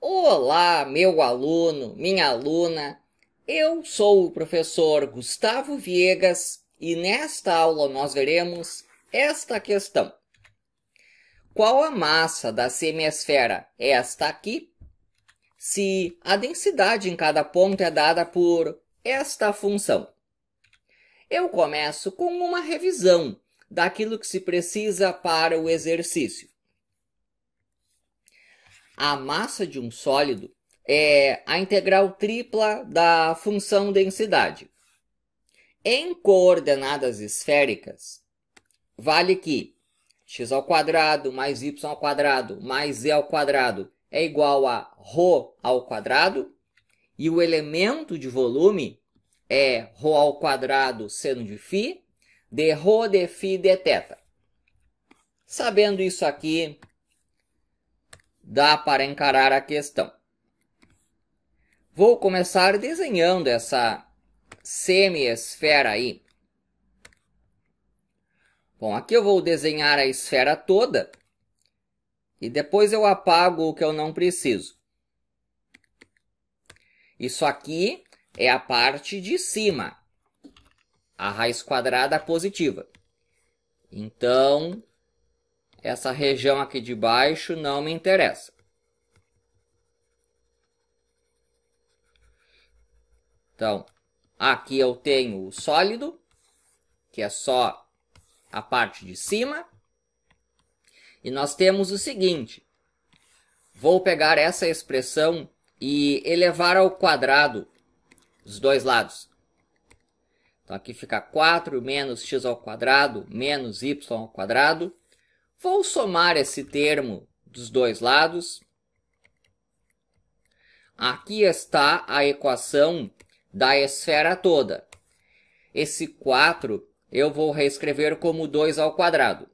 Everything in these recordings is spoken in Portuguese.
Olá, meu aluno, minha aluna. Eu sou o professor Gustavo Viegas e nesta aula nós veremos esta questão. Qual a massa da semiesfera? É esta aqui. Se a densidade em cada ponto é dada por esta função. Eu começo com uma revisão daquilo que se precisa para o exercício a massa de um sólido é a integral tripla da função densidade. Em coordenadas esféricas, vale que x ao quadrado mais y ao quadrado mais z ao quadrado é igual a ρ ao quadrado e o elemento de volume é ρ ao quadrado seno de φ, de ρ, de φ, de θ. Sabendo isso aqui, dá para encarar a questão. Vou começar desenhando essa semi-esfera aí. Bom, aqui eu vou desenhar a esfera toda e depois eu apago o que eu não preciso. Isso aqui é a parte de cima, a raiz quadrada positiva. Então, essa região aqui de baixo não me interessa. Então, aqui eu tenho o sólido, que é só a parte de cima. E nós temos o seguinte. Vou pegar essa expressão e elevar ao quadrado os dois lados. Então aqui fica 4 menos x ao quadrado menos y ao quadrado Vou somar esse termo dos dois lados. Aqui está a equação da esfera toda. Esse 4 eu vou reescrever como 2 ao quadrado.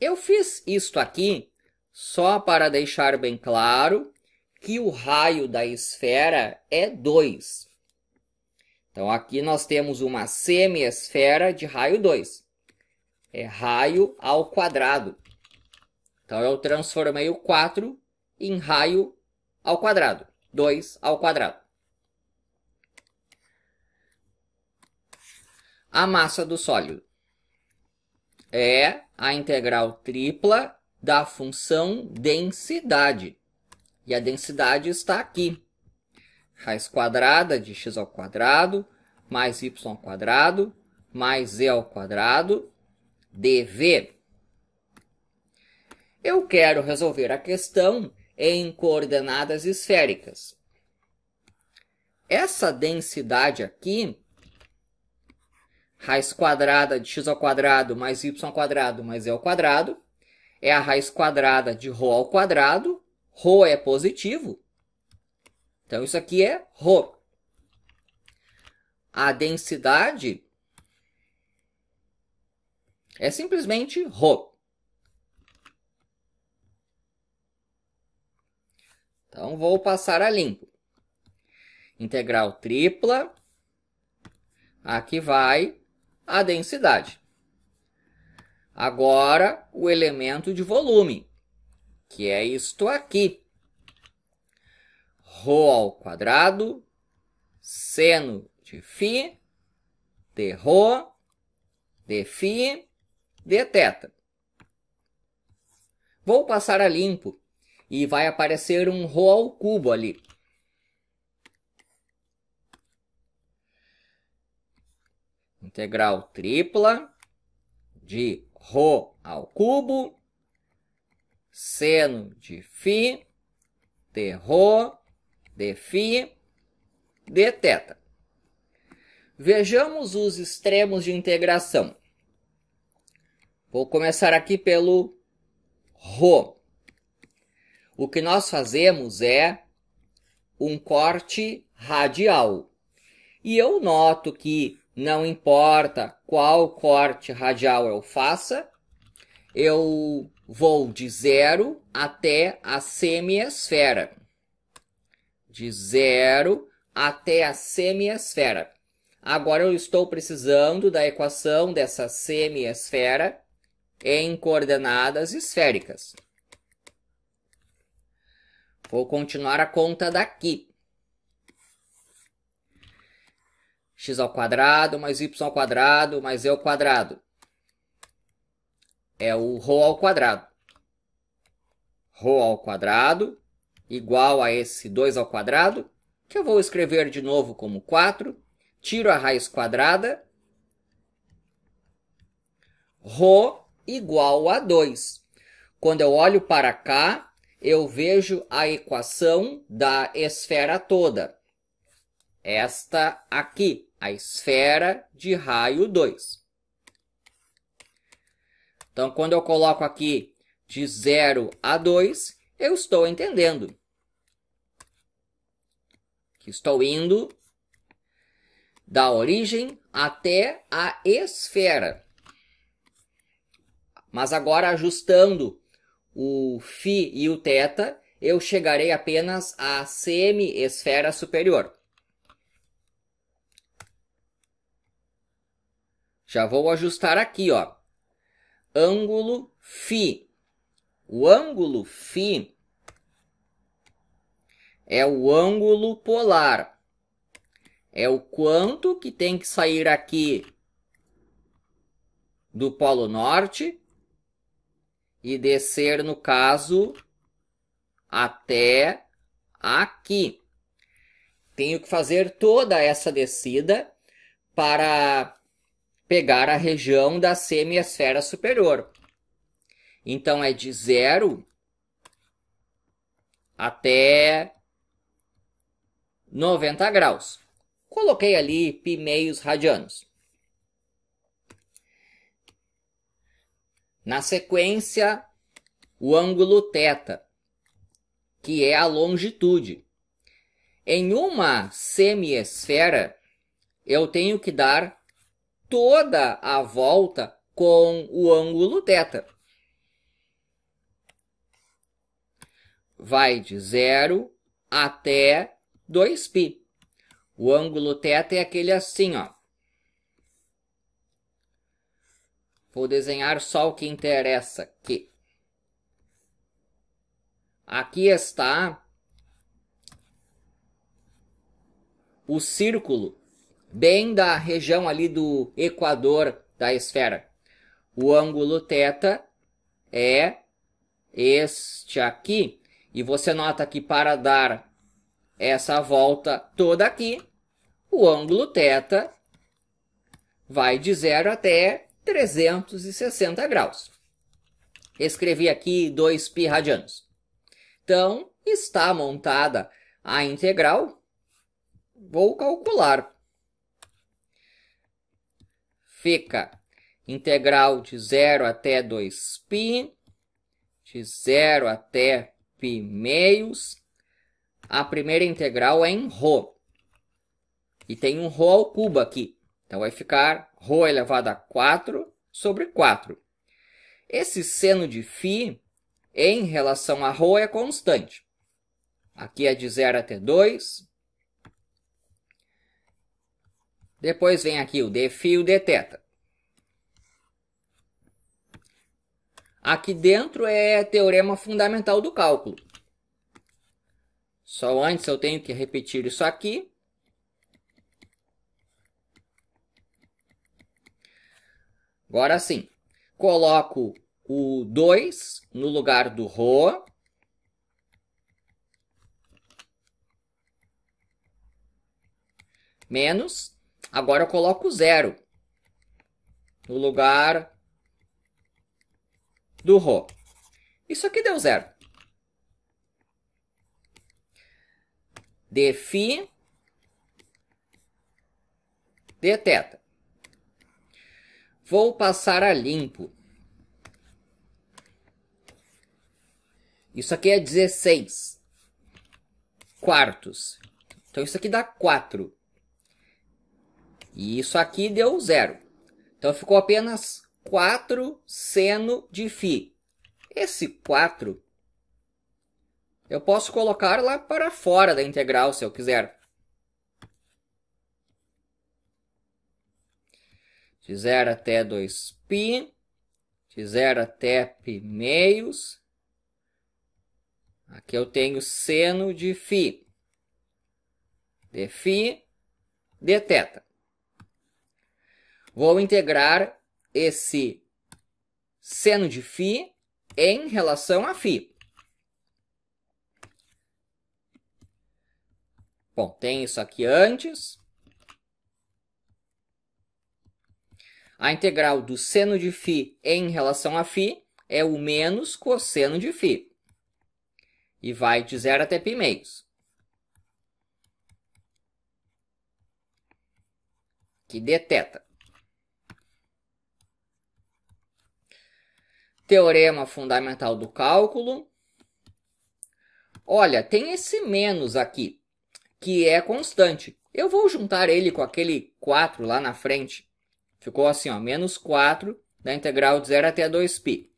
Eu fiz isto aqui só para deixar bem claro que o raio da esfera é 2. Então aqui nós temos uma semiesfera de raio 2 é raio ao quadrado. Então eu transformei o 4 em raio ao quadrado, 2 ao quadrado. A massa do sólido é a integral tripla da função densidade. E a densidade está aqui. Raiz quadrada de x ao quadrado mais y ao quadrado mais z ao quadrado DV. Eu quero resolver a questão em coordenadas esféricas. Essa densidade aqui, raiz quadrada de x ao quadrado mais y ao quadrado mais e ao quadrado, é a raiz quadrada de ρ ao quadrado, ρ é positivo, então isso aqui é ρ. A densidade é simplesmente Rho. Então, vou passar a limpo. Integral tripla. Aqui vai a densidade. Agora, o elemento de volume, que é isto aqui. Rho ao quadrado, seno de φ, de Rho, de φ, Deteta. Vou passar a limpo e vai aparecer um Rho ao cubo ali. Integral tripla de Rho ao cubo seno de Φ de Rho de Φ de θ. Vejamos os extremos de integração. Vou começar aqui pelo Rho. O que nós fazemos é um corte radial. E eu noto que não importa qual corte radial eu faça, eu vou de zero até a semiesfera. De zero até a semiesfera. Agora eu estou precisando da equação dessa semiesfera em coordenadas esféricas. Vou continuar a conta daqui. x ao quadrado mais y ao quadrado mais e ao quadrado. É o ρ ao quadrado. ρ ao quadrado igual a esse 2 ao quadrado, que eu vou escrever de novo como 4. Tiro a raiz quadrada. ρ igual a 2. Quando eu olho para cá, eu vejo a equação da esfera toda. Esta aqui, a esfera de raio 2. Então, quando eu coloco aqui de 0 a 2, eu estou entendendo que estou indo da origem até a esfera. Mas agora ajustando o φ e o θ, eu chegarei apenas à semi-esfera superior. Já vou ajustar aqui, ó. Ângulo φ. O ângulo φ é o ângulo polar. É o quanto que tem que sair aqui do polo norte e descer, no caso, até aqui. Tenho que fazer toda essa descida para pegar a região da semiesfera superior. Então, é de zero até 90 graus. Coloquei ali pi meios radianos. Na sequência, o ângulo θ, que é a longitude. Em uma semiesfera, eu tenho que dar toda a volta com o ângulo θ. Vai de zero até 2π. O ângulo θ é aquele assim, ó. Vou desenhar só o que interessa, que aqui está o círculo bem da região ali do equador da esfera. O ângulo θ é este aqui. E você nota que para dar essa volta toda aqui, o ângulo θ vai de zero até 360 graus. Escrevi aqui 2π radianos. Então, está montada a integral. Vou calcular. Fica integral de 0 até 2π, de 0 até π meios. A primeira integral é em ρ. E tem um ρ ao cubo aqui. Então, vai ficar Rho elevado a 4 sobre 4. Esse seno de Φ em relação a Rho é constante. Aqui é de 0 até 2. Depois vem aqui o dφ e o dθ. Aqui dentro é teorema fundamental do cálculo. Só antes eu tenho que repetir isso aqui. Agora sim, coloco o 2 no lugar do Rho. Menos. Agora eu coloco o 0 no lugar do Rho. Isso aqui deu zero. Defi de teta Vou passar a limpo. Isso aqui é 16 quartos. Então isso aqui dá 4. E isso aqui deu 0. Então ficou apenas 4 seno de Φ. Esse 4 eu posso colocar lá para fora da integral se eu quiser. de zero até 2π, zero até π meios. Aqui eu tenho seno de φ, de φ, de θ. Vou integrar esse seno de φ em relação a φ. Bom, tem isso aqui antes. A integral do seno de φ em relação a φ é o menos cosseno de φ. E vai de zero até π meios. Que deteta. Teorema fundamental do cálculo. Olha, tem esse menos aqui, que é constante. Eu vou juntar ele com aquele 4 lá na frente. Ficou assim, ó, menos 4 da integral de 0 até 2π.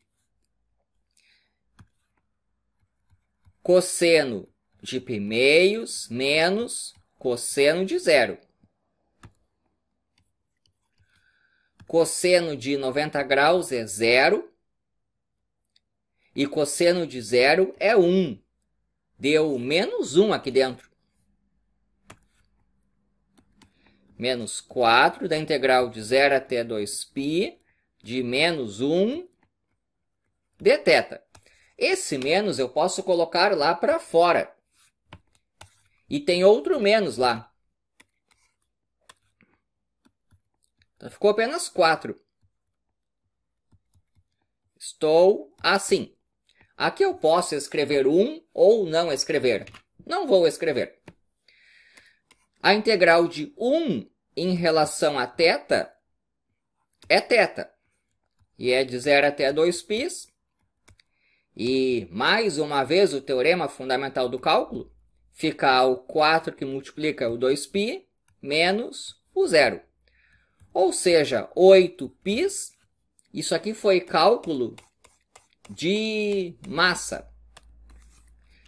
Cosseno de π meios menos cosseno de zero. Cosseno de 90 graus é zero. E cosseno de zero é 1. Deu menos 1 aqui dentro. menos 4 da integral de 0 até 2π de menos 1 dθ. Esse menos eu posso colocar lá para fora. E tem outro menos lá. Então, ficou apenas 4. Estou assim. Aqui eu posso escrever 1 ou não escrever. Não vou escrever a integral de 1 em relação a θ é θ. E é de 0 até 2π. E, mais uma vez, o teorema fundamental do cálculo fica o 4 que multiplica o 2π menos o zero. Ou seja, 8π, isso aqui foi cálculo de massa.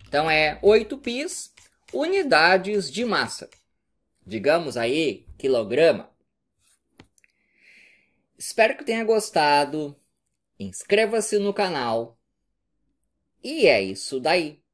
Então, é 8π unidades de massa digamos aí, quilograma. Espero que tenha gostado. Inscreva-se no canal. E é isso daí.